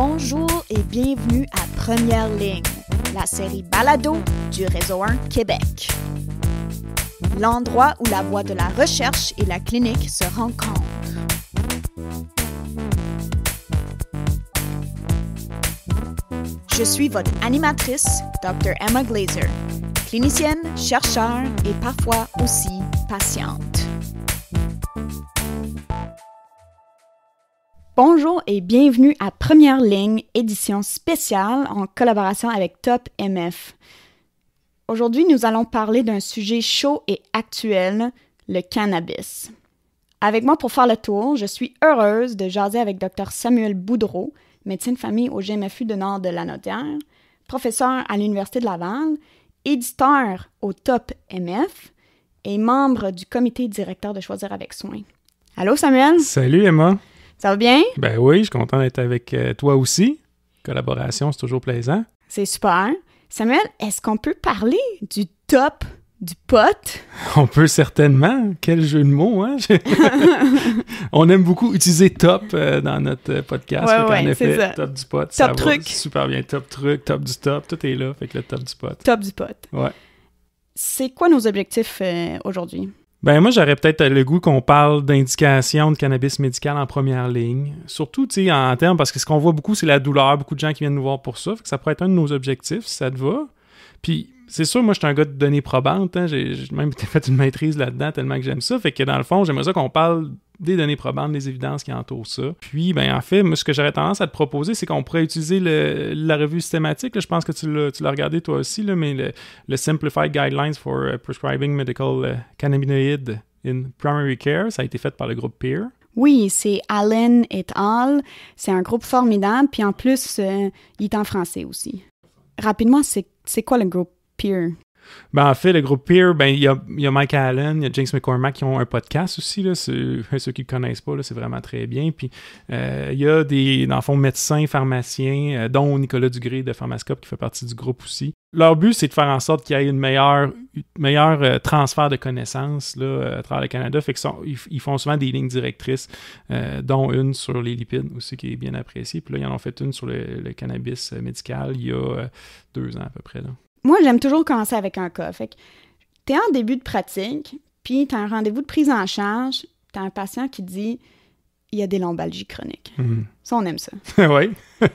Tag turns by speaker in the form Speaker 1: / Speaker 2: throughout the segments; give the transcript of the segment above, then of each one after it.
Speaker 1: Bonjour et bienvenue à Première Ligne, la série Balado du Réseau 1 Québec. L'endroit où la voie de la recherche et la clinique se rencontrent. Je suis votre animatrice, Dr. Emma Glazer, clinicienne, chercheur et parfois aussi patiente. Bonjour et bienvenue à Première Ligne, édition spéciale en collaboration avec Top MF. Aujourd'hui, nous allons parler d'un sujet chaud et actuel, le cannabis. Avec moi pour faire le tour, je suis heureuse de jaser avec Dr Samuel Boudreau, médecin de famille au GMFU de Nord de la Lanaudière, professeur à l'Université de Laval, éditeur au Top MF et membre du comité directeur de Choisir avec soin. Allô Samuel? Salut Emma! Ça va bien?
Speaker 2: Ben oui, je suis content d'être avec euh, toi aussi. Collaboration, c'est toujours plaisant.
Speaker 1: C'est super. Samuel, est-ce qu'on peut parler du top du pote? On
Speaker 2: peut certainement. Quel jeu de mots, hein? On aime beaucoup utiliser top euh, dans notre podcast. Ouais, ça. top du pote. Top truc. super bien. Top truc, top du top, tout est là. Fait que le top du pote. Top du pote. Ouais.
Speaker 1: C'est quoi nos objectifs euh, aujourd'hui?
Speaker 2: Ben moi, j'aurais peut-être le goût qu'on parle d'indication de cannabis médical en première ligne. Surtout, tu sais, en termes, parce que ce qu'on voit beaucoup, c'est la douleur. Beaucoup de gens qui viennent nous voir pour ça. Fait que ça pourrait être un de nos objectifs, si ça te va. Puis c'est sûr, moi, je suis un gars de données probantes. Hein. J'ai même fait une maîtrise là-dedans tellement que j'aime ça. Fait que dans le fond, j'aimerais ça qu'on parle des données probantes, des évidences qui entourent ça. Puis, ben, en fait, moi, ce que j'aurais tendance à te proposer, c'est qu'on pourrait utiliser la revue systématique. je pense que tu l'as regardé toi aussi, mais le, Simplified Guidelines for euh, Prescribing Medical euh, Cannabinoid in Primary Care, ça a été fait par le groupe Peer.
Speaker 1: Oui, c'est Allen et al. C'est un groupe formidable. Puis en plus, euh, il est en français aussi. Rapidement, c'est quoi le groupe Peer.
Speaker 2: Ben, en fait, le groupe Peer, ben, il y a, Mike Allen, il y a James McCormack qui ont un podcast aussi. Là, ceux qui ne connaissent pas, c'est vraiment très bien. Puis, euh, il y a des, dans fond, médecins, pharmaciens, euh, dont Nicolas Dugré de Pharmascope qui fait partie du groupe aussi. Leur but, c'est de faire en sorte qu'il y ait une meilleure, euh, transfert de connaissances là, à travers le Canada. Fait que ils, font souvent des lignes directrices, dont une sur les lipides aussi, qui est bien appréciée. Puis là, ils en ont fait une sur le, cannabis médical il y a deux ans à peu près. Là.
Speaker 1: Moi, j'aime toujours commencer avec un cas. Fait que t'es en début de pratique, puis t'as un rendez-vous de prise en charge, t'as un patient qui dit il y a des lombalgies chroniques. Mm. Ça, on aime ça. oui.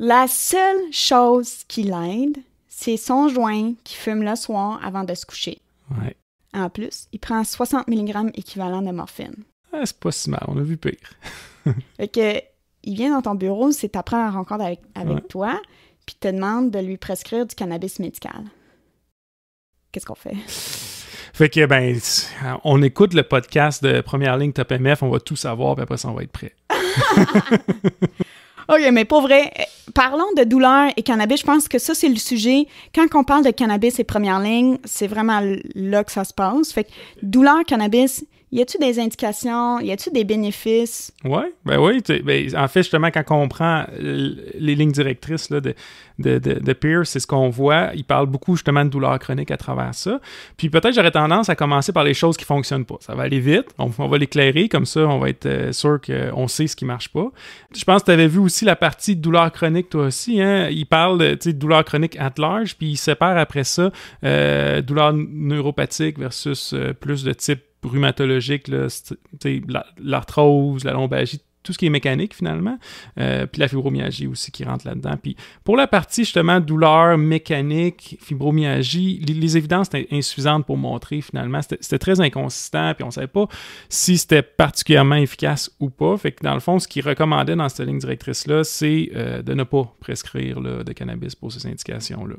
Speaker 1: La seule chose qui l'aide, c'est son joint qui fume le soir avant de se coucher. Ouais. En plus, il prend 60 mg équivalent de morphine.
Speaker 2: Ah, c'est pas si mal, on a vu pire.
Speaker 1: fait que, il vient dans ton bureau, c'est après première rencontre avec, toi puis te demande de lui prescrire du cannabis médical. Qu'est-ce qu'on fait?
Speaker 2: Fait que, ben, on écoute le podcast de Première Ligne Top MF, on va tout savoir, puis après ça, on va être prêt.
Speaker 1: OK, mais pour vrai, parlons de douleur et cannabis. Je pense que ça, c'est le sujet. Quand on parle de cannabis et Première Ligne, c'est vraiment là que ça se passe. Fait que douleur, cannabis, y a-tu des indications, y a-tu des bénéfices?
Speaker 2: Ouais, ben oui, ben, en fait, justement, quand on prend les lignes directrices de, de, c'est ce qu'on voit. Il parle beaucoup justement de douleurs chroniques à travers ça. Puis peut-être j'aurais tendance à commencer par les choses qui ne fonctionnent pas. Ça va aller vite, on, va l'éclairer, comme ça, on va être euh, sûr qu'on sait ce qui ne marche pas. Je pense que tu avais vu aussi la partie de douleurs chroniques, toi aussi. Hein. Il parle de douleurs chroniques at large, puis il sépare après ça douleur douleurs neuropathiques versus euh, plus de type rhumatologiques, l'arthrose, la, lombagie, tout ce qui est mécanique finalement, euh, puis la fibromyalgie aussi qui rentre là-dedans. Puis pour la partie justement douleur mécanique, fibromyalgie, les, évidences étaient insuffisantes pour montrer finalement, c'était très inconsistant, puis on ne savait pas si c'était particulièrement efficace ou pas. Fait que dans le fond, ce qu'ils recommandait dans cette ligne directrice-là, c'est euh, de ne pas prescrire de cannabis pour ces indications-là.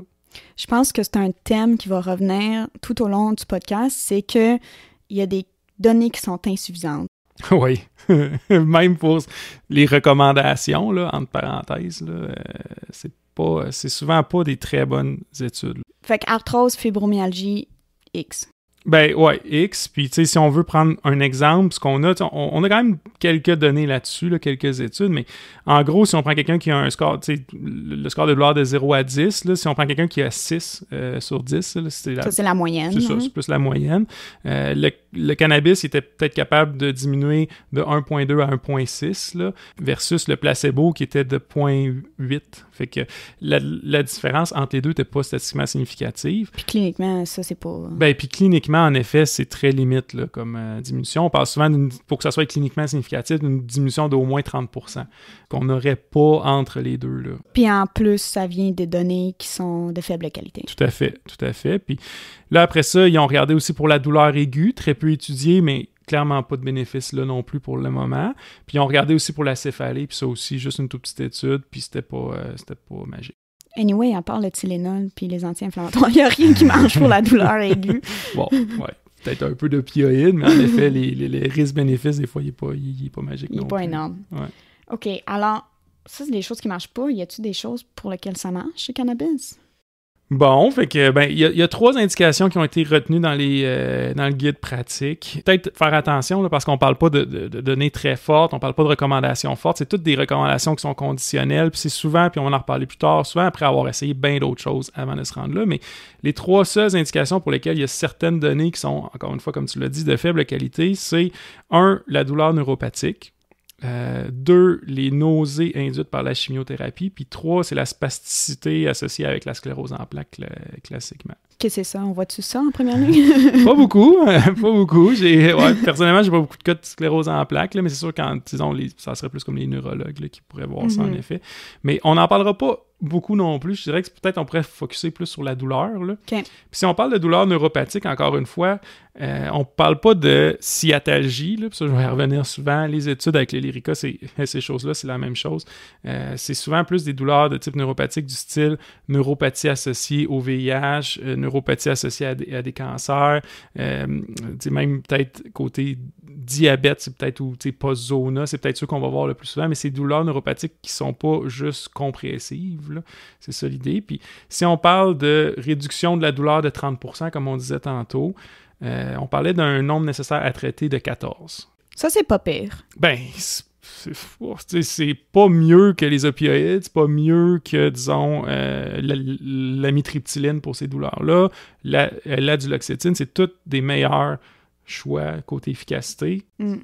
Speaker 1: Je pense que c'est un thème qui va revenir tout au long du podcast, c'est que il y a des données qui sont insuffisantes.
Speaker 2: Oui, même pour les recommandations, là, entre parenthèses, là, euh, c'est pas, c'est souvent pas des très bonnes études.
Speaker 1: Fait qu'arthrose, fibromyalgie, X.
Speaker 2: Ben ouais, X. Puis tu sais, si on veut prendre un exemple, ce qu'on a, on, a quand même quelques données là-dessus, là, quelques études, mais en gros, si on prend quelqu'un qui a un score, tu sais, le score de gloire de 0 à 10, si on prend quelqu'un qui a 6 euh, sur 10, c'est la, ça c'est la moyenne. C'est hein. c'est plus la moyenne. Euh, le, cannabis était peut-être capable de diminuer de 1.2 à 1.6, versus le placebo qui était de 0.8. Fait que la, la différence entre les deux n'était pas statistiquement significative. Puis
Speaker 1: cliniquement, ça c'est pas... Ben
Speaker 2: puis cliniquement, en effet, c'est très limite comme euh, diminution. On parle souvent, pour que ça soit cliniquement significatif, d'une diminution d'au moins 30 qu'on n'aurait pas entre les deux.
Speaker 1: Puis en plus, ça vient des données qui sont de faible qualité. Tout à
Speaker 2: fait, tout à fait. Puis là, après ça, ils ont regardé aussi pour la douleur aiguë, très peu étudiée, mais clairement pas de bénéfice là non plus pour le moment. Puis ils ont regardé aussi pour la céphalée, puis ça aussi, juste une toute petite étude, puis c'était pas, euh, c'était pas magique.
Speaker 1: Anyway, à part le Tylenol puis les anti-inflammatoires, il n'y a rien qui marche pour la douleur aiguë. bon, ouais.
Speaker 2: Peut-être un peu de pioïde, mais en effet, les, les, risques-bénéfices, des fois, il n'est pas, est pas magique. Il n'est pas énorme.
Speaker 1: OK. Alors, ça, c'est des choses qui ne marchent pas. Y a-t-il des choses pour lesquelles ça marche, le cannabis?
Speaker 2: Bon, fait que ben il y, a trois indications qui ont été retenues dans les euh, dans le guide pratique. Peut-être faire attention parce qu'on parle pas de, données très fortes, on parle pas de recommandations fortes. C'est toutes des recommandations qui sont conditionnelles. Puis c'est souvent, puis on va en reparler plus tard, souvent après avoir essayé bien d'autres choses avant de se rendre là. Mais les trois seules indications pour lesquelles il y a certaines données qui sont encore une fois, comme tu l'as dit, de faible qualité, c'est un la douleur neuropathique euh, deux, les nausées induites par la chimiothérapie. Puis trois, c'est la spasticité associée avec la sclérose en plaques classiquement.
Speaker 1: Qu'est-ce que c'est ça? On voit-tu ça en première ligne? pas beaucoup,
Speaker 2: pas beaucoup. J'ai, personnellement, j'ai pas beaucoup de cas de sclérose en plaques, mais c'est sûr quand, ça serait plus comme les neurologues qui pourraient voir ça en mhm. effet. Mais on n'en parlera pas beaucoup non plus. Je dirais que peut-être on pourrait focuser plus sur la douleur. Puis si on parle de douleur neuropathique, encore une fois, euh, on ne parle pas de sciatalgie, là, ça je vais revenir souvent. Les études avec les lyrica, ces choses-là, c'est la même chose. Euh, c'est souvent plus des douleurs de type neuropathique du style neuropathie associée au VIH, euh, neuropathie associée à des, cancers, même peut-être côté diabète, c'est peut-être ou post-zona, c'est peut-être ceux qu'on va voir le plus souvent, mais c'est des douleurs neuropathiques qui sont pas juste compressives. C'est ça l'idée. Puis si on parle de réduction de la douleur de 30%, comme on disait tantôt, euh, on parlait d'un nombre nécessaire à traiter de 14.
Speaker 1: Ça, c'est pas pire.
Speaker 2: Ben, c'est pas mieux que les opioïdes, c'est pas mieux que, disons, euh, la, pour ces douleurs-là, la, euh, la duloxétine, c'est toutes des meilleurs choix côté efficacité. Mm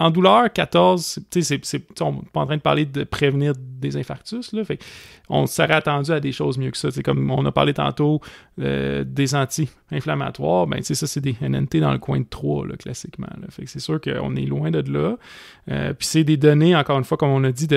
Speaker 2: en douleur, 14, tu c'est, on n'est pas en train de parler de prévenir des infarctus. Là, fait on s'est attendu à des choses mieux que ça. C'est comme on a parlé tantôt euh, des anti-inflammatoires. Ben, ça, c'est des NNT dans le coin de 3, là, classiquement. Là. Fait c'est sûr qu'on est loin de là. Euh, puis c'est des données, encore une fois, comme on a dit,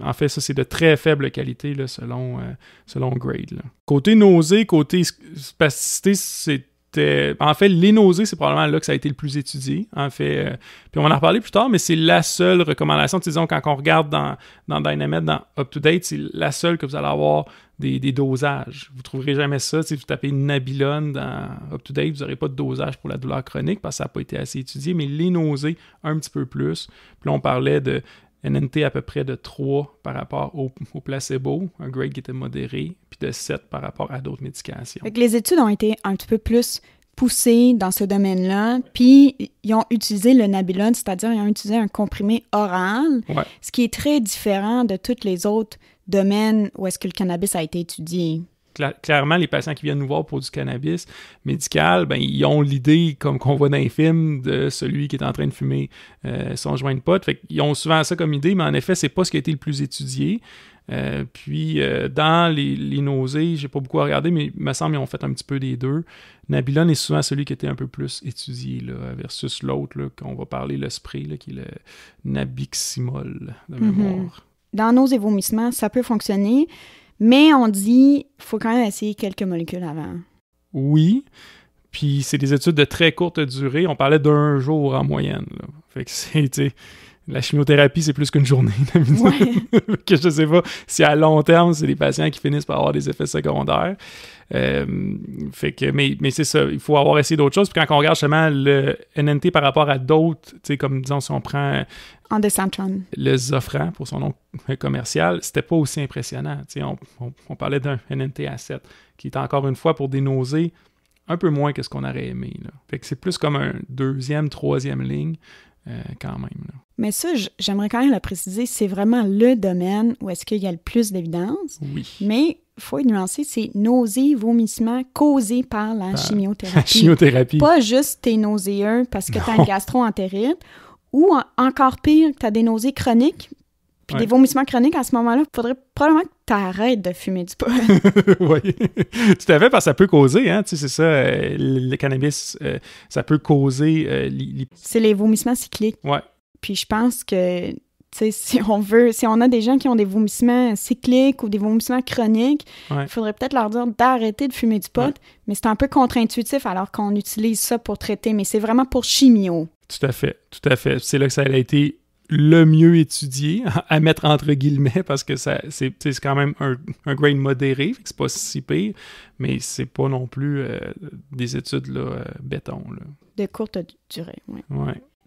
Speaker 2: en fait, ça, c'est de très faible qualité là, selon, euh, selon grade. Côté nausée, côté spasticité, c'est en fait, les nausées, c'est probablement là que ça a été le plus étudié. En fait, euh, puis on va en reparler plus tard, mais c'est la seule recommandation. Disons, quand on regarde dans, dans dans Up to Date, c'est la seule que vous allez avoir des, dosages. Vous ne trouverez jamais ça. Si vous tapez Nabilone dans UpToDate, vous n'aurez pas de dosage pour la douleur chronique parce que ça n'a pas été assez étudié, mais les nausées, un petit peu plus. Puis là, on parlait de NT à peu près de 3 par rapport au, au, placebo, un grade qui était modéré, puis de 7 par rapport à d'autres médications. Donc,
Speaker 1: les études ont été un petit peu plus poussées dans ce domaine-là, puis ils ont utilisé le Nabilone, c'est-à-dire ils ont utilisé un comprimé oral, ce qui est très différent de tous les autres domaines où est-ce que le cannabis a été étudié
Speaker 2: clairement, les patients qui viennent nous voir pour du cannabis médical, ben, ils ont l'idée, comme qu'on voit dans les films, de celui qui est en train de fumer euh, son joint de pote. Fait ils ont souvent ça comme idée, mais en effet, c'est pas ce qui a été le plus étudié. Euh, puis euh, dans les, les nausées, j'ai pas beaucoup regardé mais il me semble qu'ils ont fait un petit peu des deux. Nabilone est souvent celui qui était un peu plus étudié versus l'autre qu'on va parler, le spray, qui est le nabiximol mm-hmm.
Speaker 1: Dans nos et vomissements, ça peut fonctionner. Mais on dit faut quand même essayer quelques molécules avant.
Speaker 2: Oui. Puis c'est des études de très courte durée. On parlait d'un jour en moyenne. Fait que c'est, la chimiothérapie, c'est plus qu'une journée. Ouais. que je sais pas si à long terme, c'est des patients qui finissent par avoir des effets secondaires. Euh, fait que, mais, mais c'est ça, il faut avoir essayé d'autres choses. Puis quand on regarde seulement le NNT par rapport à d'autres, comme disons, si on prend en Le Zofran, pour son nom commercial, c'était pas aussi impressionnant. On, parlait d'un NNT à 7, qui est encore une fois pour des nausées un peu moins que ce qu'on aurait aimé. Fait que c'est plus comme un deuxième, troisième ligne. Euh, quand même.
Speaker 1: Mais ça, j'aimerais quand même le préciser, c'est vraiment le domaine où est-ce qu'il y a le plus d'évidence. Oui. Mais il faut nuancer, c'est nausées, vomissements causés par la chimiothérapie. La chimiothérapie. Pas juste t'es nauséeux parce que t'as une gastro ou encore pire, t'as des nausées chroniques, puis des vomissements chroniques à ce moment-là. Il faudrait probablement t'arrêtes de fumer du pot.
Speaker 2: oui, tout à fait, parce que ça peut causer, hein, tu sais, c'est ça, euh, le cannabis, euh, ça peut causer... Euh, les...
Speaker 1: C'est les vomissements cycliques. Oui. Puis je pense que, tu sais, si on veut, si on a des gens qui ont des vomissements cycliques ou des vomissements chroniques, il faudrait peut-être leur dire d'arrêter de fumer du pot, mais c'est un peu contre-intuitif alors qu'on utilise ça pour traiter, mais c'est vraiment pour chimio.
Speaker 2: Tout à fait, tout à fait. C'est là que ça a été le mieux étudié, à mettre entre guillemets, parce que c'est, quand même un, un, grade modéré, c'est pas si pire, mais c'est pas non plus euh, des études là, euh, béton. Là.
Speaker 1: De courte durée, oui.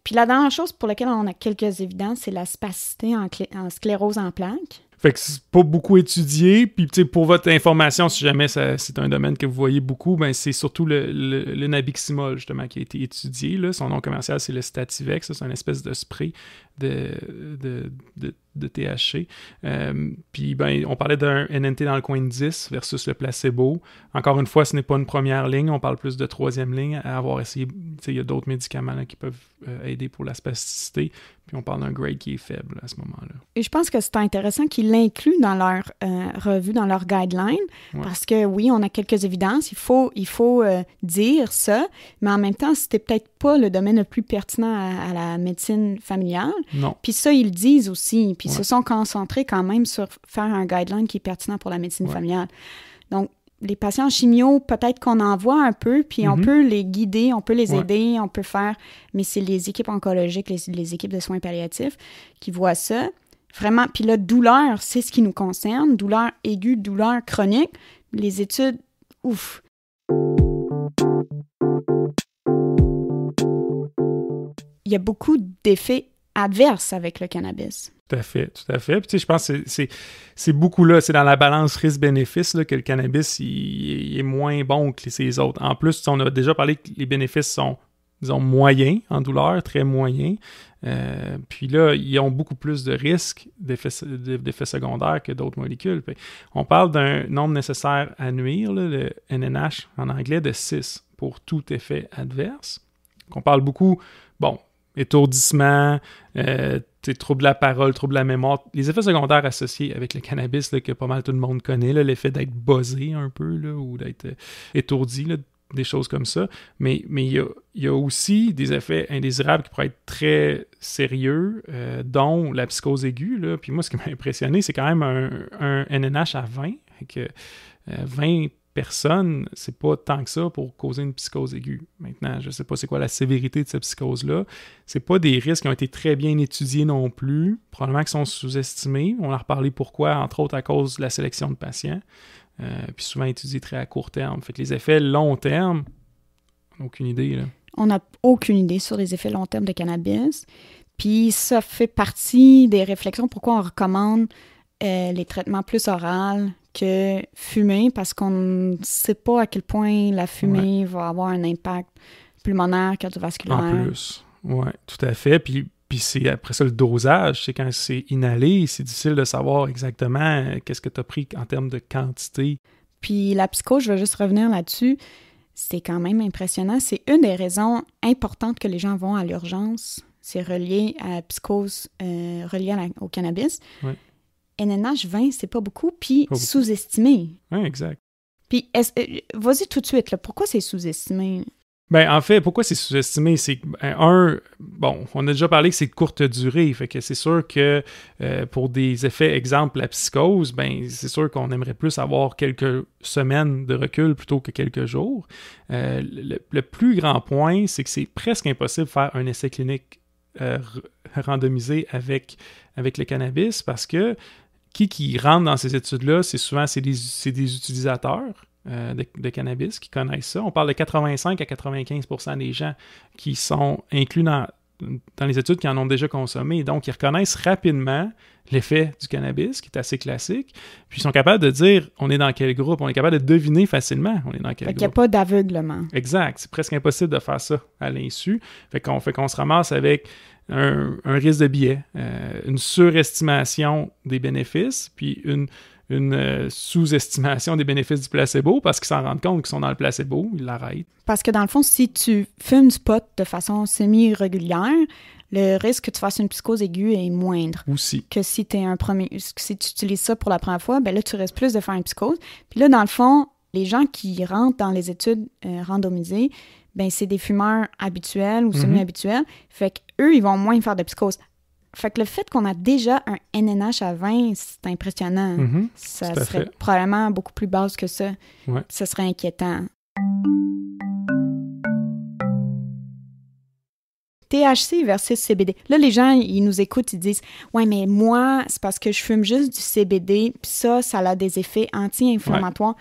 Speaker 1: Puis la dernière chose pour laquelle on a quelques évidences, c'est la spacité en, sclérose en planque.
Speaker 2: Fait que c'est pas beaucoup étudié. Puis pour votre information, si jamais c'est un domaine que vous voyez beaucoup, ben c'est surtout le, le, nabiximol justement qui a été étudié. Son nom commercial, c'est le Stativex. C'est une espèce de spray de, de, THC. Euh, puis ben, on parlait d'un NNT dans le coin de 10 versus le placebo. Encore une fois, ce n'est pas une première ligne. On parle plus de troisième ligne à avoir essayé. Il y a d'autres médicaments qui peuvent euh, aider pour la spasticité. Puis on parle d'un grade qui est faible à ce moment-là.
Speaker 1: Et je pense que c'est intéressant qu'ils l'incluent dans leur euh, revue, dans leur guideline, parce que oui, on a quelques évidences, il faut, il faut euh, dire ça, mais en même temps, c'était peut-être pas le domaine le plus pertinent à, la médecine familiale. Non. Puis ça, ils le disent aussi, puis se sont concentrés quand même sur faire un guideline qui est pertinent pour la médecine familiale. Donc, les patients chimio, peut-être qu'on en voit un peu, puis on mhm. peut les guider, on peut les aider, on peut faire, mais c'est les équipes oncologiques, les, les, équipes de soins palliatifs qui voient ça. Vraiment, puis la douleur, c'est ce qui nous concerne, douleur aiguë, douleur chronique. Les études, ouf. Il y a beaucoup d'effets adverses avec le cannabis.
Speaker 2: Tout à fait, tout à fait. Puis, je pense que c'est beaucoup là, c'est dans la balance risque-bénéfice que le cannabis il, est moins bon que les autres. En plus, on a déjà parlé que les bénéfices sont, disons, moyens en douleur, très moyens. Euh, puis là, ils ont beaucoup plus de risques d'effets secondaires que d'autres molécules. on parle d'un nombre nécessaire à nuire, le NNH en anglais, de 6 pour tout effet adverse. On parle beaucoup, bon, étourdissement, euh, Troubles de la parole, trouble de la mémoire, les effets secondaires associés avec le cannabis que pas mal tout le monde connaît, l'effet d'être buzzé un peu ou d'être euh, étourdi, des choses comme ça. Mais il y, a, aussi des effets indésirables qui pourraient être très sérieux, euh, dont la psychose aiguë. Puis moi, ce qui m'a impressionné, c'est quand même un, NNH à 20, avec 20 personne, c'est pas tant que ça pour causer une psychose aiguë. Maintenant, je sais pas c'est quoi la sévérité de cette psychose-là. C'est pas des risques qui ont été très bien étudiés non plus. Probablement qu'ils sont sous-estimés. On a reparlé pourquoi, entre autres à cause de la sélection de patients. Euh, puis souvent étudiés très à court terme. Fait que les effets long terme, on n'a aucune idée. Là.
Speaker 1: On n'a aucune idée sur les effets long terme de cannabis. Puis ça fait partie des réflexions pourquoi on recommande euh, les traitements plus orales que fumer parce qu'on ne sait pas à quel point la fumée va avoir un impact pulmonaire, cardiovasculaire. En plus,
Speaker 2: oui, tout à fait. Puis, puis c'est après ça le dosage, c'est quand c'est inhalé, c'est difficile de savoir exactement euh, qu'est-ce que tu as pris en termes de quantité.
Speaker 1: Puis la psycho, je vais juste revenir là-dessus, c'est quand même impressionnant. C'est une des raisons importantes que les gens vont à l'urgence. C'est relié à euh, la psychose, relié au cannabis. Oui. NNH 20, c'est pas beaucoup, puis sous-estimé. Oui, exact. Puis, euh, vas-y tout de suite, pourquoi c'est sous-estimé?
Speaker 2: Ben, en fait, pourquoi c'est sous-estimé? C'est ben, un, bon, on a déjà parlé que c'est de courte durée, fait que c'est sûr que euh, pour des effets, exemple, la psychose, ben, c'est sûr qu'on aimerait plus avoir quelques semaines de recul plutôt que quelques jours. Euh, le, plus grand point, c'est que c'est presque impossible de faire un essai clinique randomisé avec, avec le cannabis parce que qui qui rentre dans ces études-là, c'est souvent des, utilisateurs euh, de, cannabis qui connaissent ça. On parle de 85 à 95 des gens qui sont inclus dans, dans les études qui en ont déjà consommé. Donc, ils reconnaissent rapidement l'effet du cannabis, qui est assez classique. Puis, ils sont capables de dire on est dans quel groupe. On est capable de deviner facilement on est dans quel groupe. il n'y a pas
Speaker 1: d'aveuglement.
Speaker 2: Exact. C'est presque impossible de faire ça à l'insu. Fait qu'on fait qu'on se ramasse avec un, risque de biais, euh, une surestimation des bénéfices, puis une, une euh, sous-estimation des bénéfices du placebo parce qu'ils s'en rendent compte qu'ils sont dans le placebo, ils l'arrêtent.
Speaker 1: Parce que dans le fond, si tu fumes du pot de façon semi-régulière, le risque que tu fasses une psychose aiguë est moindre. Aussi. Que si, es un premier, si tu utilises ça pour la première fois, ben là, tu risques plus de faire une psychose. Puis là, dans le fond, les gens qui rentrent dans les études euh, randomisées, ben c'est des fumeurs habituels ou mhm. semi-habituels. Fait qu'eux, ils vont moins faire de psychose. Fait que le fait qu'on a déjà un NNH à 20, c'est impressionnant. Mhm. Ça serait probablement beaucoup plus bas que ça. Ça serait inquiétant. THC versus CBD. Là, les gens, ils nous écoutent, ils disent Ouais, mais moi, c'est parce que je fume juste du CBD, puis ça, ça a des effets anti-inflammatoires.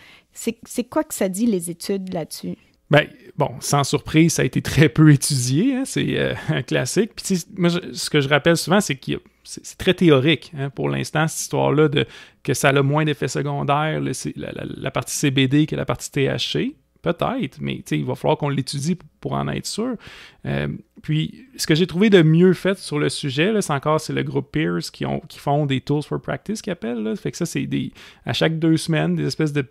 Speaker 1: C'est quoi que ça dit, les études là-dessus?
Speaker 2: Ben, bon, sans surprise, ça a été très peu étudié. Hein, c'est euh, un classique. Puis, moi, ce que je rappelle souvent, c'est que c'est très théorique hein, pour l'instant, cette histoire-là de que ça a le moins d'effets secondaires, la, partie CBD que la partie THC. Peut-être, mais il va falloir qu'on l'étudie pour en être sûr. Euh, puis, ce que j'ai trouvé de mieux fait sur le sujet, c'est encore c'est le groupe Peers qui, font des Tools for Practice qui appellent. Ça Fait que ça, c'est à chaque deux semaines, des espèces de,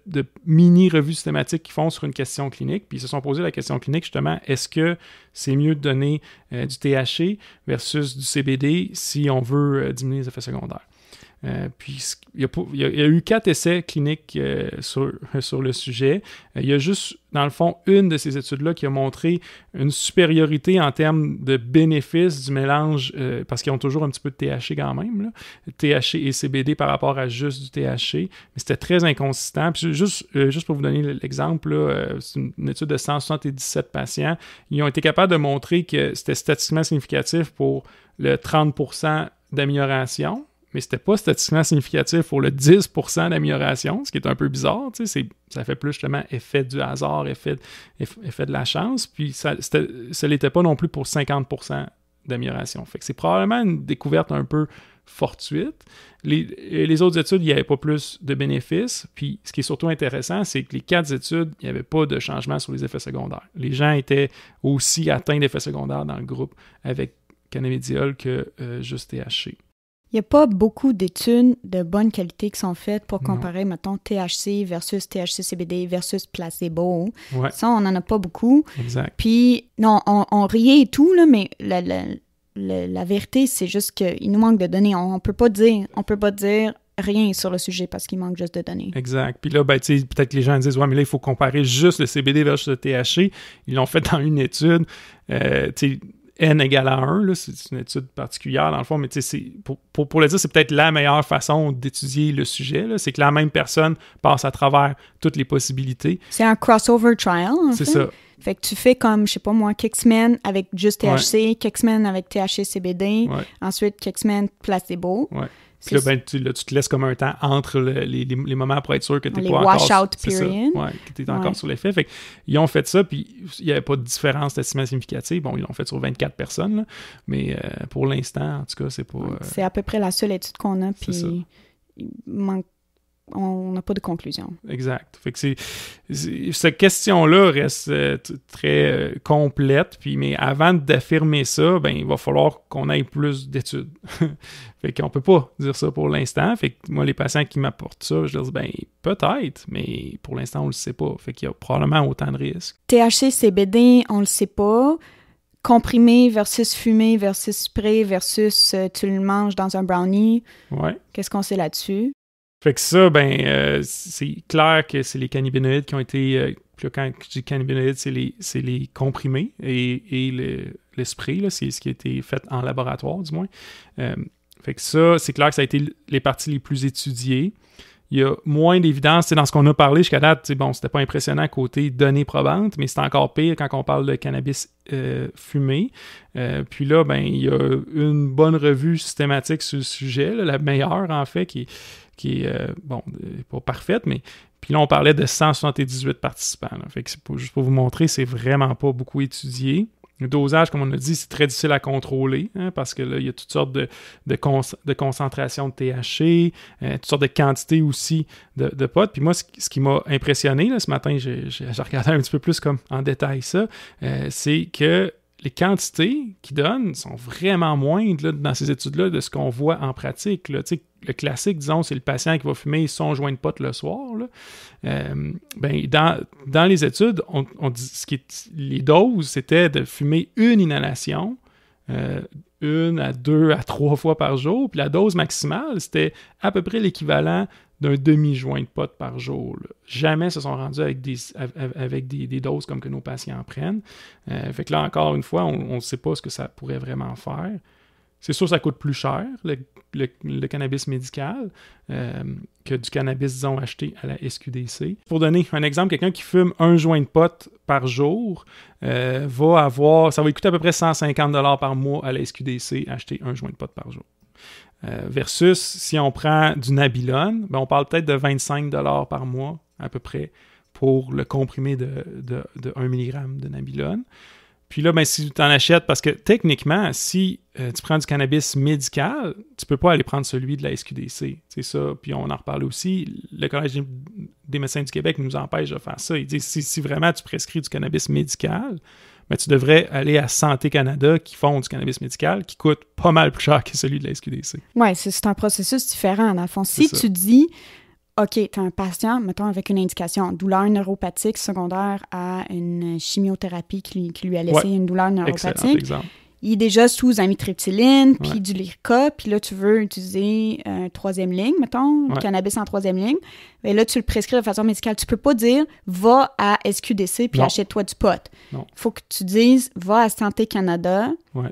Speaker 2: mini-revues systématiques qu'ils font sur une question clinique. Puis, ils se sont posé la question clinique, justement, est-ce que c'est mieux de donner euh, du THC versus du CBD si on veut euh, diminuer les effets secondaires? Euh, puis il y, a, eu quatre essais cliniques euh, sur, le sujet. Euh, il y a juste, dans le fond, une de ces études-là qui a montré une supériorité en termes de bénéfices du mélange, parce qu'ils ont toujours un petit peu de THC quand même, THC et CBD par rapport à juste du THC, mais c'était très inconsistant. Puis juste, pour vous donner l'exemple, c'est une, une étude de 177 patients. Ils ont été capables de montrer que c'était statistiquement significatif pour le 30% d'amélioration mais c'était pas statistiquement significatif pour le 10% d'amélioration, ce qui est un peu bizarre. Ça fait plus justement effet du hasard, effet, effet de la chance, puis ça ne l'était pas non plus pour 50% d'amélioration. Fait c'est probablement une découverte un peu fortuite. Les, autres études, il n'y avait pas plus de bénéfices. Puis ce qui est surtout intéressant, c'est que les quatre études, il n'y avait pas de changement sur les effets secondaires. Les gens étaient aussi atteints d'effets secondaires dans le groupe avec cannabidiol que euh, juste THC
Speaker 1: n'y a pas beaucoup d'études de bonne qualité qui sont faites pour comparer, maintenant, mettons, THC versus THC-CBD versus placebo. Ça, on n'en a pas beaucoup. Exact. Puis, non, on, on riait et tout, là, mais la, la, la, vérité, c'est juste qu'il nous manque de données. On ne peut pas dire, on peut pas dire rien sur le sujet parce qu'il manque juste de données.
Speaker 2: Exact. Puis là, ben, peut-être que les gens disent Ouais, mais là, il faut comparer juste le CBD versus le THC. Ils l'ont fait dans une étude. Euh, n égale à 1. C'est une étude particulière, dans le fond, mais pour, pour, pour, le dire, c'est peut-être la meilleure façon d'étudier le sujet. C'est que la même personne passe à travers toutes les possibilités.
Speaker 1: C'est un crossover trial. C'est ça. Fait que tu fais comme, je sais pas moi, quelques semaines avec juste THC, ouais. quelques semaines avec THC CBD, ensuite quelques semaines placebo. Ouais. Puis ben,
Speaker 2: tu, te laisses comme un temps entre les, moments pour être sûr que tu pas encore... sur que encore sur l'effet. Fait ils ont fait ça, puis il n'y avait pas de différence d'estimation significative. Bon, ils l'ont fait sur 24 personnes, mais euh, pour l'instant, en tout cas, c'est pas... Euh, c'est
Speaker 1: à peu près la seule étude qu'on a, puis il manque on n'a pas de conclusion.
Speaker 2: Exact. que cette question-là reste euh, très euh, complète, puis, mais avant d'affirmer ça, ben, il va falloir qu'on ait plus d'études. fait qu'on peut pas dire ça pour l'instant. Fait moi, les patients qui m'apportent ça, je leur dis, ben, peut-être, mais pour l'instant, on le sait pas. Fait qu'il y a probablement autant de risques.
Speaker 1: THC, CBD, on le sait pas comprimé versus fumé versus spray versus euh, tu le manges dans un brownie. Ouais. Qu'est-ce qu'on sait là-dessus?
Speaker 2: Fait que ça, ben, euh, c'est clair que c'est les cannabinoïdes qui ont été. Euh, quand je dis cannabinoïdes, c'est les, les, comprimés et, l'esprit, c'est ce qui a été fait en laboratoire, du moins. Euh, fait que ça, c'est clair que ça a été les parties les plus étudiées. Il y a moins d'évidence dans ce qu'on a parlé jusqu'à date. Bon, c'était pas impressionnant côté données probantes, mais c'est encore pire quand on parle de cannabis fumé. puis là, ben, il y a une bonne revue systématique sur le sujet, la meilleure en fait, qui est qui est, euh, bon, euh, pas parfaite, mais. Puis là, on parlait de 178 participants. Fait que pour, juste pour vous montrer, c'est vraiment pas beaucoup étudié. Le dosage, comme on a dit, c'est très difficile à contrôler hein, parce que là, il y a toutes sortes de, de concentrations de THC, euh, toutes sortes de quantités aussi de, potes. Puis moi, ce, qui m'a impressionné ce matin, j'ai regardé un petit peu plus comme en détail ça, c'est que les quantités qu'ils donnent sont vraiment moindres dans ces études-là de ce qu'on voit en pratique. Le classique, disons, c'est le patient qui va fumer son joint de pote le soir. Euh, ben, dans, les études, on, dit qui les doses, c'était de fumer une inhalation, euh, une à deux à trois fois par jour. Puis la dose maximale, c'était à peu près l'équivalent d'un demi-joint de potes par jour. Jamais se sont rendus avec des, avec des, doses comme que nos patients prennent. Euh, fait que là, encore une fois, on ne sait pas ce que ça pourrait vraiment faire. C'est sûr, ça coûte plus cher, le, cannabis médical, euh, que du cannabis, disons, acheté à la SQDC. Pour donner un exemple, quelqu'un qui fume un joint de pot par jour euh, va avoir, ça va coûter à peu près 150 par mois à la SQDC, acheter un joint de pot par jour. Euh, versus si on prend du Nabilone, ben, on parle peut-être de 25 dollars par mois à peu près pour le comprimé de, 1 mg de Nabilone. Puis là, ben, si tu en achètes, parce que techniquement, si euh, tu prends du cannabis médical, tu peux pas aller prendre celui de la SQDC. C'est ça. Puis on en reparle aussi. Le Collège des médecins du Québec nous empêche de faire ça. Il dit « si, si vraiment tu prescris du cannabis médical, mais tu devrais aller à Santé Canada qui font du cannabis médical qui coûte pas mal plus cher que celui de la SQDC.
Speaker 1: Oui, c'est un processus différent dans le fond. Si tu dis OK, tu as un patient, mettons, avec une indication, douleur neuropathique secondaire à une chimiothérapie qui lui, a laissé une douleur neuropathique. Excellent exemple il est déjà sous amitriptyline, puis du Lyrica, puis là, tu veux utiliser un euh, troisième ligne, mettons, le cannabis en troisième ligne. Mais là, tu le prescris de façon médicale. Tu peux pas dire va à SQDC puis achète-toi du pot. faut que tu dises va à Santé Canada,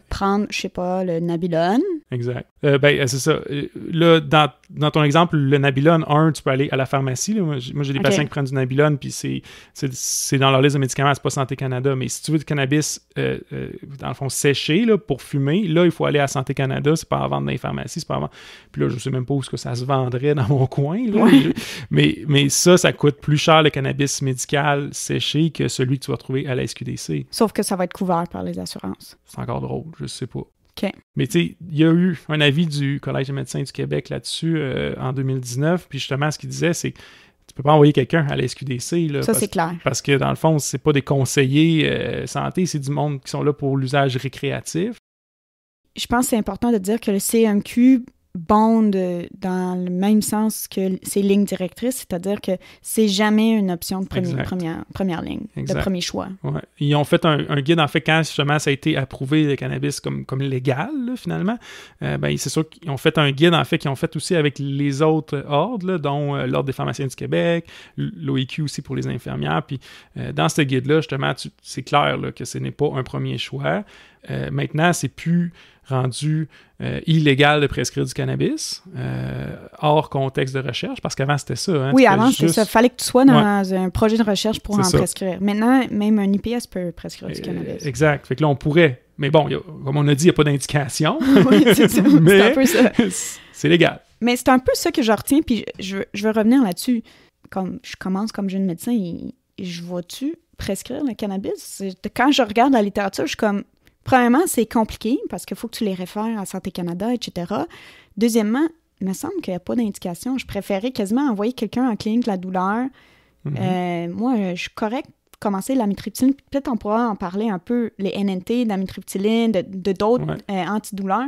Speaker 1: prendre, je sais pas, le Nabilone.
Speaker 2: Exact. Euh, ben, c'est ça. Euh, là, dans dans ton exemple, le Nabilone 1, tu peux aller à la pharmacie. Moi, j'ai des patients qui prennent du Nabilone, puis c'est dans leur liste de médicaments, c'est pas Santé Canada. Mais si tu veux du cannabis, euh, euh, dans le fond, séché là, pour fumer, là, il faut aller à Santé Canada. C'est pas à vendre dans les pharmacies, c'est pas Puis là, je sais même pas où que ça se vendrait dans mon coin. Mais, mais ça, ça coûte plus cher le cannabis médical séché que celui que tu vas trouver à la SQDC.
Speaker 1: Sauf que ça va être couvert par les assurances.
Speaker 2: C'est encore drôle, je sais pas. Mais tu sais, il y a eu un avis du Collège des médecins du Québec là-dessus euh, en 2019. Puis justement, ce qu'il disait, c'est que tu peux pas envoyer quelqu'un à la SQDC. Là, ça, c'est clair. Parce que dans le fond, c'est pas des conseillers euh, santé, c'est du monde qui sont là pour l'usage récréatif.
Speaker 1: Je pense que c'est important de dire que le CMQ bondent dans le même sens que ces lignes directrices, c'est-à-dire que c'est jamais une option de première, première ligne, de premier choix.
Speaker 2: Ils ont fait un, guide, en fait, quand justement ça a été approuvé le cannabis comme, comme légal, finalement, euh, ben, c'est sûr qu'ils ont fait un guide, en fait, qu'ils ont fait aussi avec les autres ordres, dont euh, l'Ordre des pharmaciens du Québec, l'OIQ aussi pour les infirmières. Puis euh, dans ce guide-là, justement, c'est clair là, que ce n'est pas un premier choix. Euh, maintenant, c'est plus rendu euh, illégal de prescrire du cannabis euh, hors contexte de recherche, parce qu'avant, c'était ça. Hein. oui, avant, c'était ça. fallait que tu sois dans
Speaker 1: un projet de recherche pour en prescrire. Maintenant, même un IPS peut prescrire du cannabis.
Speaker 2: Exact. Fait que là, on pourrait. Mais bon, comme on a dit, il n'y a pas d'indication. c'est un peu ça. légal.
Speaker 1: Mais c'est un peu ça que je retiens, puis je, veux revenir là-dessus. Comme je commence comme jeune médecin, et, je vois-tu prescrire le cannabis? Quand je regarde la littérature, je suis comme Premièrement, c'est compliqué parce qu'il faut que tu les réfères à Santé Canada, etc. Deuxièmement, il me semble qu'il n'y a pas d'indication. Je préférais quasiment envoyer quelqu'un en clinique de la douleur. Mm-hmm. Euh, moi, je suis correcte commencer la mitriptyline. Peut-être on pourra en parler un peu, les NNT, de la mitriptyline, de d'autres euh, antidouleurs.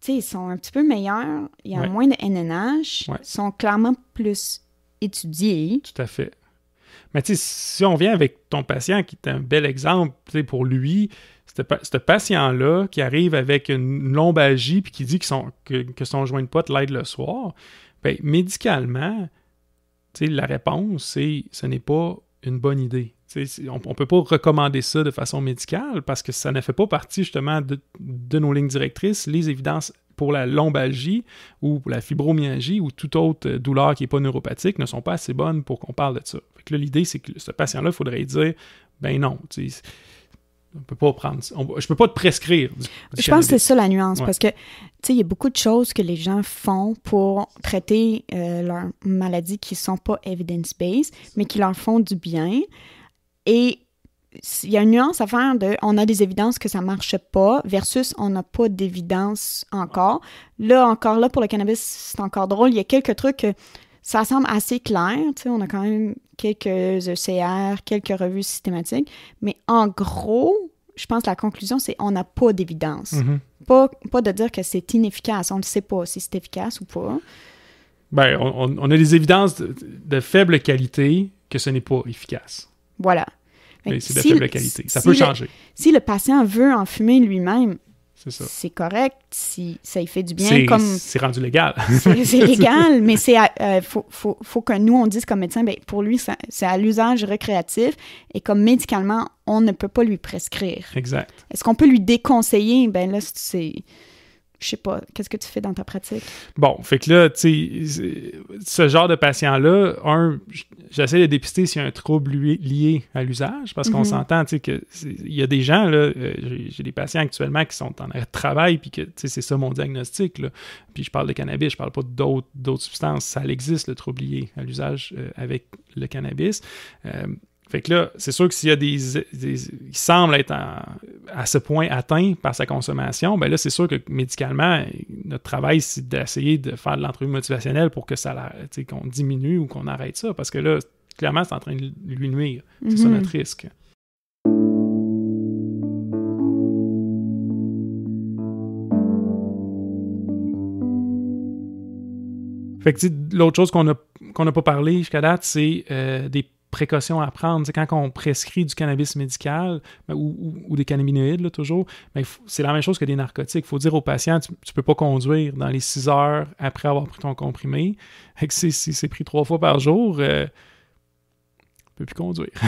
Speaker 1: Tu ils sont un petit peu meilleurs. Il y a moins de NNH. Ils sont clairement plus étudiés.
Speaker 2: Tout à fait. Mais si on vient avec ton patient qui est un bel exemple, tu sais, pour lui, ce patient-là qui arrive avec une lombalgie puis qui dit que son, que, son joint de pote l'aide le soir, ben, médicalement, la réponse, c'est ce n'est pas une bonne idée. on ne peut pas recommander ça de façon médicale parce que ça ne fait pas partie justement de, nos lignes directrices, les évidences pour la lombalgie ou pour la fibromyalgie ou toute autre douleur qui n'est pas neuropathique ne sont pas assez bonnes pour qu'on parle de ça. l'idée, c'est que ce patient-là, il faudrait dire ben non, je peut pas prendre je peux pas te prescrire.
Speaker 1: je pense que c'est ça la nuance, parce que, tu sais, il y a beaucoup de choses que les gens font pour traiter euh, leurs maladies qui sont pas evidence-based, mais qui leur font du bien. Et il y a une nuance à faire de on a des évidences que ça marche pas versus on n'a pas d'évidence encore. Là, encore là, pour le cannabis, c'est encore drôle. Il y a quelques trucs ça semble assez clair. On a quand même quelques ECR, quelques revues systématiques. Mais en gros, je pense que la conclusion, c'est on n'a pas d'évidence. Mm-hmm. pas, de dire que c'est inefficace. On ne sait pas si c'est efficace ou pas.
Speaker 2: Ben, on, a des évidences de, faible qualité que ce n'est pas efficace.
Speaker 1: Voilà. C'est de faible qualité. Ça peut changer. si le patient veut en fumer lui-même, c'est correct si ça y fait du bien. Comme... C'est
Speaker 2: rendu légal. c'est légal,
Speaker 1: mais c'est euh, faut, que nous, on dise comme médecin, ben pour lui, c'est à l'usage récréatif et comme médicalement, on ne peut pas lui prescrire. Exact. Est-ce qu'on peut lui déconseiller? Ben là, c'est je sais pas, qu'est-ce que tu fais dans ta pratique?
Speaker 2: Bon, fait que là, tu sais, ce genre de patient-là, un, j'essaie de dépister s'il y a un trouble lié à l'usage, parce qu'on mhm. s'entend, tu sais, qu'il y a des gens, là, euh, j'ai des patients actuellement qui sont en arrêt de travail, puis que, tu sais, c'est ça mon diagnostic, là. Puis je parle de cannabis, je parle pas d'autres substances. Ça existe, le trouble lié à l'usage euh, avec le cannabis. Euh, fait que là, c'est sûr que s'il y a des, semble être à ce point atteint par sa consommation, ben là, c'est sûr que médicalement, notre travail, c'est d'essayer de faire de l'entrevue motivationnelle pour que ça qu'on diminue ou qu'on arrête ça, parce que là, clairement, c'est en train de lui nuire. C'est ça mhm. notre risque. Fait que l'autre chose qu'on n'a pas parlé jusqu'à date, c'est euh, des précautions à prendre. C'est quand on prescrit du cannabis médical ben, ou, des cannabinoïdes, toujours, mais ben, c'est la même chose que des narcotiques. Il faut dire aux patients, tu ne peux pas conduire dans les 6 heures après avoir pris ton comprimé. et si c'est pris trois fois par jour, euh, tu ne peux plus conduire.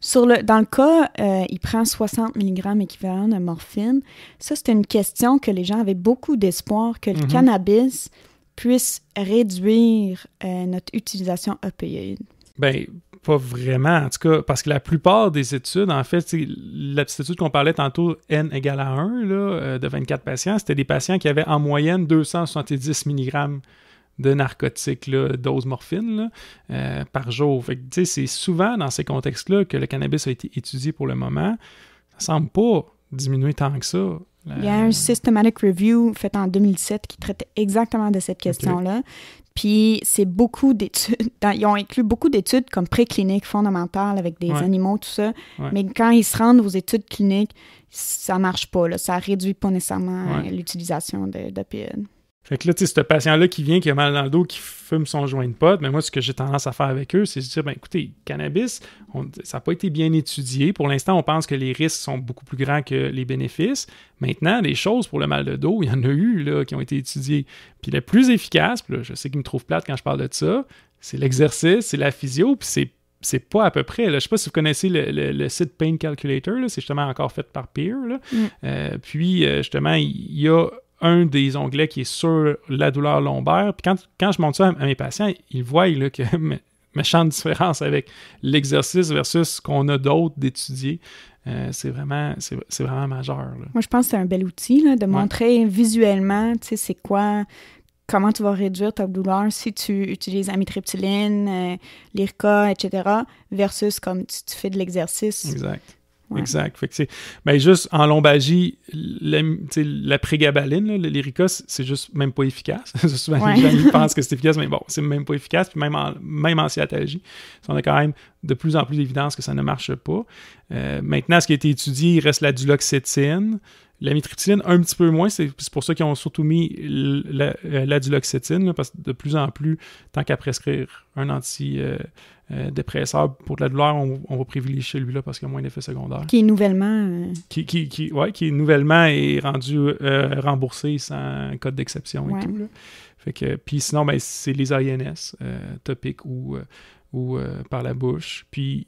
Speaker 1: Sur le, dans le cas, euh, il prend 60 mg équivalent de morphine. Ça, c'est une question que les gens avaient beaucoup d'espoir que le mm-hmm. cannabis puisse réduire euh, notre utilisation opioïde.
Speaker 2: Ben, pas vraiment, en tout cas, parce que la plupart des études, en fait, la petite qu'on parlait tantôt, N égale à 1, là, euh, de 24 patients, c'était des patients qui avaient en moyenne 270 mg de narcotiques, là, dose morphine, euh, par jour. c'est souvent dans ces contextes-là que le cannabis a été étudié pour le moment. Ça semble pas diminuer tant que ça.
Speaker 1: Il y a un euh, systematic review fait en 2007 qui traitait exactement de cette question-là. Puis c'est beaucoup d'études. Ils ont inclus beaucoup d'études comme précliniques fondamentales avec des animaux, tout ça. Mais quand ils se rendent aux études cliniques, ça marche pas. Là, ça réduit pas nécessairement l'utilisation de,
Speaker 2: fait que là, tu sais, ce patient-là qui vient, qui a mal dans le dos, qui fume son joint de pote, ben, mais moi, ce que j'ai tendance à faire avec eux, c'est de dire, ben, écoutez, cannabis, ça n'a pas été bien étudié. Pour l'instant, on pense que les risques sont beaucoup plus grands que les bénéfices. Maintenant, les choses pour le mal de dos, il y en a eu, là, qui ont été étudiées. Puis la plus efficace, là, je sais qu'ils me trouvent plate quand je parle de ça, c'est l'exercice, c'est la physio, puis c'est pas à peu près. Là. Je sais pas si vous connaissez le, site Pain Calculator, c'est justement encore fait par Peer. Mm. Euh, puis, euh, justement, il y a un des onglets qui est sur la douleur lombaire. Puis quand, quand je montre ça à mes patients, ils voient là, que méchante différence avec l'exercice versus ce qu'on a d'autres d'étudier. Euh, c'est vraiment, c'est vraiment majeur.
Speaker 1: Moi, je pense que c'est un bel outil de montrer visuellement, tu sais, c'est quoi, comment tu vas réduire ta douleur si tu utilises amitriptyline, euh, l'IRCA, etc., versus comme tu, tu fais de l'exercice. Exact. Exact.
Speaker 2: Fait que ben, juste en lombagie, la, prégabaline, l'irica, c'est juste même pas efficace. Souvent, les gens pensent que c'est efficace, mais bon, c'est même pas efficace. Puis même en, même on a quand même de plus en plus d'évidence que ça ne marche pas. Euh, maintenant, ce qui a été étudié, il reste la duloxétine. La un petit peu moins, c'est pour ça qu'ils ont surtout mis l'aduloxétine, la, euh, parce que de plus en plus, tant qu'à prescrire un antidépresseur euh, euh, pour de la douleur, on, va privilégier celui-là parce qu'il y a moins d'effets secondaires. Qui est
Speaker 1: nouvellement.
Speaker 2: Qui, qui, est nouvellement rendu remboursé sans code d'exception et tout. Fait que, puis sinon, ben, c'est les INS, topiques ou ou par la bouche. Puis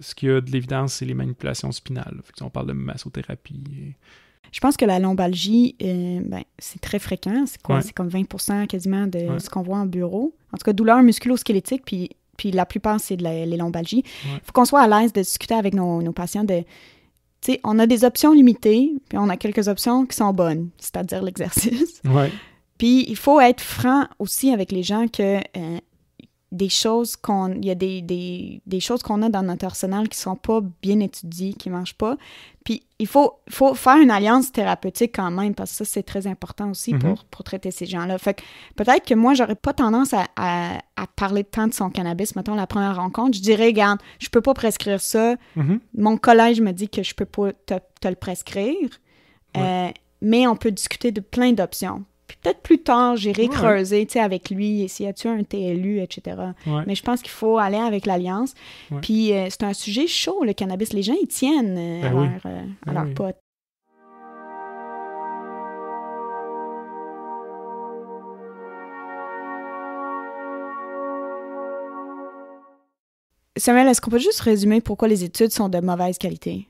Speaker 2: ce qu'il y a de l'évidence, c'est les manipulations spinales. on parle de massothérapie
Speaker 1: je pense que la lombalgie, euh, ben, c'est très fréquent. C'est quoi? C'est comme 20 quasiment de ce qu'on voit en bureau. En tout cas, douleur musculo-squelettique, puis, puis la plupart, c'est de la, les lombalgies. Il faut qu'on soit à l'aise de discuter avec nos, patients de. on a des options limitées, puis on a quelques options qui sont bonnes, c'est-à-dire l'exercice. Puis il faut être franc aussi avec les gens que euh, des choses qu'on il y a des, des, des choses qu'on a dans notre arsenal qui sont pas bien étudiées, qui marchent pas. Puis il faut, faut faire une alliance thérapeutique quand même parce que ça c'est très important aussi mhm. pour, pour traiter ces gens-là. Fait que peut-être que moi j'aurais pas tendance à, à, parler tant de son cannabis mettons la première rencontre, je dirais regarde, je peux pas prescrire ça. Mhm. Mon collège me dit que je peux pas te, te le prescrire. Euh, mais on peut discuter de plein d'options. Puis peut-être plus tard, j'irai creuser avec lui, s'il y a-tu un TLU, etc. Mais je pense qu'il faut aller avec l'Alliance. Puis euh, c'est un sujet chaud, le cannabis. Les gens, ils tiennent euh, ben à, leur, euh, ben pote. Samuel, est-ce qu'on peut juste résumer pourquoi les études sont de mauvaise qualité?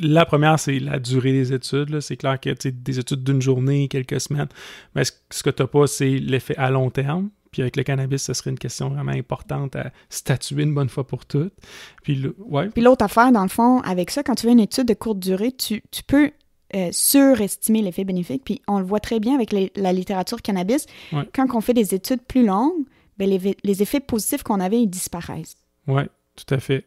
Speaker 2: la première, c'est la durée des études. C'est clair que des études d'une journée, quelques semaines, mais ce, que tu n'as pas, c'est l'effet à long terme. Puis avec le cannabis, ce serait une question vraiment importante à statuer une bonne fois pour toutes. Puis, ouais.
Speaker 1: l'autre affaire, dans le fond, avec ça, quand tu fais une étude de courte durée, tu, peux euh, surestimer l'effet bénéfique. Puis on le voit très bien avec la littérature cannabis. Quand on fait des études plus longues, ben, les, les effets positifs qu'on avait, ils disparaissent.
Speaker 2: Oui, tout à fait.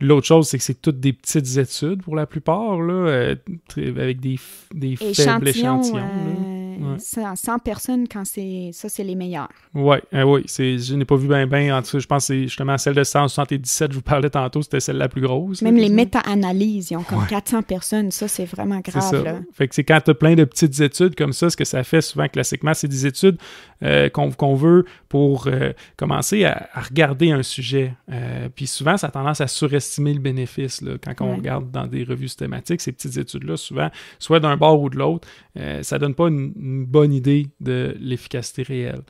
Speaker 2: L'autre chose, c'est que c'est toutes des petites études pour la plupart, là, euh, avec des, faibles échantillons. Euh,
Speaker 1: 100 personnes, quand c'est ça, c'est les meilleurs.
Speaker 2: Eh oui, oui. Je n'ai pas vu bien, bien. En je pense que c'est justement celle de 177, je vous parlais tantôt, c'était celle la plus grosse. Même les
Speaker 1: méta-analyses, ils ont comme 400 personnes. Ça, c'est vraiment grave. Ça.
Speaker 2: Fait que c'est quand tu as plein de petites études comme ça, ce que ça fait souvent classiquement, c'est des études euh, qu'on veut pour euh, commencer à, regarder un sujet. Euh, puis souvent, ça a tendance à surestimer le bénéfice. Là, quand on regarde dans des revues systématiques, ces petites études-là, souvent, soit d'un bord ou de l'autre, euh, ça donne pas une bonne idée de l'efficacité réelle.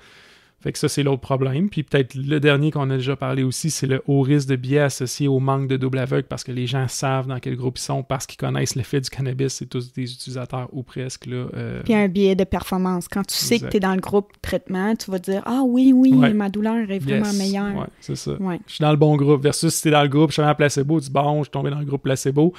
Speaker 2: Fait que ça, c'est l'autre problème. Puis peut-être le dernier qu'on a déjà parlé aussi, c'est le haut risque de biais associé au manque de double aveugle parce que les gens savent dans quel groupe ils sont parce qu'ils connaissent l'effet du cannabis. C'est tous des utilisateurs ou presque. Là, euh, Puis un
Speaker 1: biais de performance. Quand tu sais que tu es dans le groupe traitement, tu vas dire Ah oui, oui, ma douleur est vraiment meilleure. c'est ça. Je
Speaker 2: suis dans le bon groupe. Versus si tu es dans le groupe, je suis un placebo, tu dis Bon, je suis tombé dans le groupe placebo.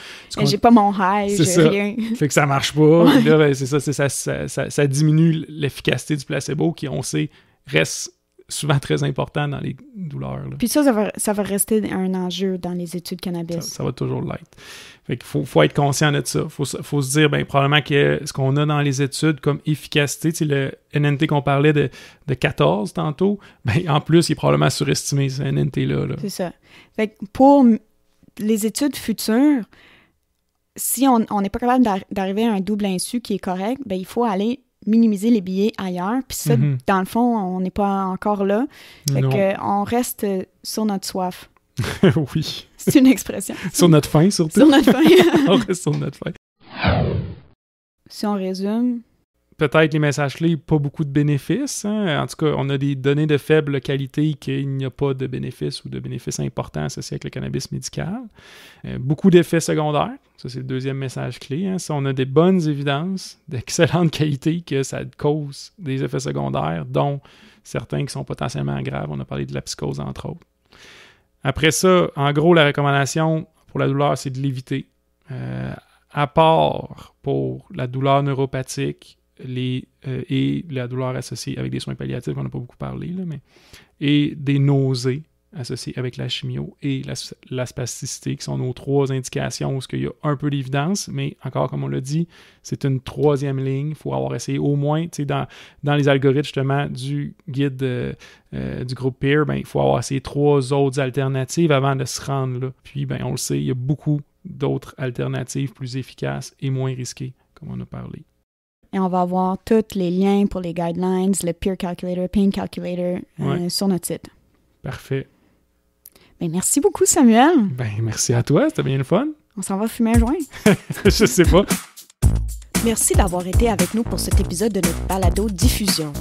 Speaker 2: J'ai pas
Speaker 1: mon high, j'ai rien. Fait
Speaker 2: que ça marche pas. Ben, c'est ça, ça, ça, ça, diminue l'efficacité du placebo qui, on sait, reste souvent très important dans les douleurs. Puis
Speaker 1: ça, ça va, rester un enjeu dans les études cannabis. Ça,
Speaker 2: va toujours l'être. Fait qu'il faut, faut, être conscient de ça. Il faut, faut, se dire, bien, probablement que ce qu'on a dans les études comme efficacité, tu sais, le NNT qu'on parlait de, de 14 tantôt, bien, en plus, il est probablement surestimé, ce NNT-là. -là,
Speaker 1: C'est ça. Fait que pour les études futures, si on n'est pas capable d'arriver à un double insu qui est correct, bien, il faut aller minimiser les billets ailleurs. Puis ça, mhm. dans le fond, on n'est pas encore là. Fait que, euh, on reste euh, sur notre soif. oui. C'est une expression. sur notre faim, surtout. Sur notre faim. on reste sur notre faim. Si on résume,
Speaker 2: peut-être les messages clés, pas beaucoup de bénéfices. Hein. En tout cas, on a des données de faible qualité qu'il n'y a pas de bénéfices ou de bénéfices importants associés avec le cannabis médical. Euh, beaucoup d'effets secondaires. Ça, c'est le deuxième message clé. Hein. on a des bonnes évidences d'excellente qualité que ça cause des effets secondaires, dont certains qui sont potentiellement graves. On a parlé de la psychose, entre autres. Après ça, en gros, la recommandation pour la douleur, c'est de l'éviter. Euh, à part pour la douleur neuropathique euh, et la douleur associée avec des soins palliatifs, on n'a pas beaucoup parlé, mais, et des nausées associées avec la chimio et la, spasticité, qui sont nos trois indications où il y a un peu d'évidence, mais encore comme on l'a dit, c'est une troisième ligne. Il faut avoir essayé au moins, dans, dans les algorithmes justement du guide euh, euh, du groupe Peer, il ben, faut avoir essayé trois autres alternatives avant de se rendre là. Puis, ben, on le sait, il y a beaucoup d'autres alternatives plus efficaces et moins risquées, comme on a parlé
Speaker 1: et on va avoir tous les liens pour les guidelines, le peer calculator, pain calculator euh, sur notre site. Parfait. Ben, merci beaucoup, Samuel.
Speaker 2: Ben, merci à toi, c'était bien le fun.
Speaker 1: On s'en va fumer un joint.
Speaker 2: Je sais pas.
Speaker 1: Merci d'avoir été avec nous pour cet épisode de notre balado Diffusion.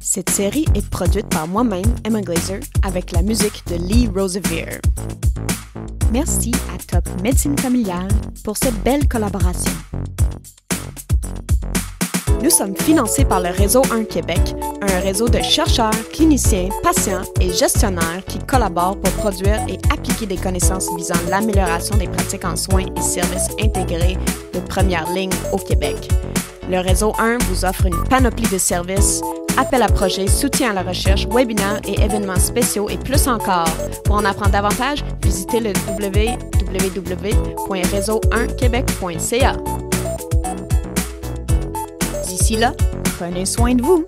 Speaker 1: Cette série est produite par moi-même, Emma Glazer, avec la musique de Lee Rosevere. Merci à Top Médecine Familiale pour cette belle collaboration. Nous sommes financés par le Réseau 1 Québec, un réseau de chercheurs, cliniciens, patients et gestionnaires qui collaborent pour produire et appliquer des connaissances visant l'amélioration des pratiques en soins et services intégrés de première ligne au Québec. Le Réseau 1 vous offre une panoplie de services, appels à projets, soutien à la recherche, webinaires et événements spéciaux et plus encore. Pour en apprendre davantage, visitez le www.réseau1quebec.ca. D'ici prenez soin de vous.